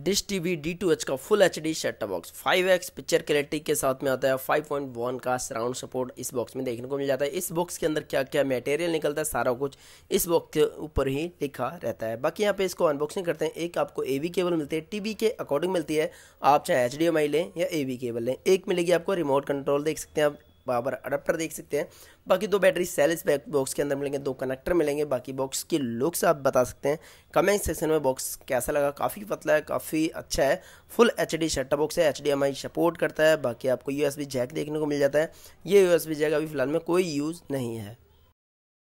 dish TV D to H का full H set सेट बॉक्स 5x पिक्चर क्लैरिटी के साथ में आता है 5.1 का सराउंड सपोर्ट इस बॉक्स में देखने को मिल जाता है इस बॉक्स के अंदर क्या क्या मटेरियल निकलता है सारा कुछ इस बॉक्स के ऊपर ही लिखा रहता है बाकी यहाँ पे इसको अनबॉक्सिंग करते हैं एक आपको ए केबल मिलती है टीवी के अकॉर्डिंग मिलती है आप चाहे एच लें या ए केबल लें एक मिलेगी आपको रिमोट कंट्रोल देख सकते हैं आप पावर अडाप्टर देख सकते हैं बाकी दो बैटरी सेल्स बैक बॉक्स के अंदर मिलेंगे दो कनेक्टर मिलेंगे बाकी बॉक्स की लुक्स आप बता सकते हैं कमेंट सेक्शन में बॉक्स कैसा लगा काफ़ी पतला है काफ़ी अच्छा है फुल एच डी शटा बॉक्स है एच डी सपोर्ट करता है बाकी आपको यू जैक देखने को मिल जाता है ये यू जैक अभी फिलहाल में कोई यूज़ नहीं है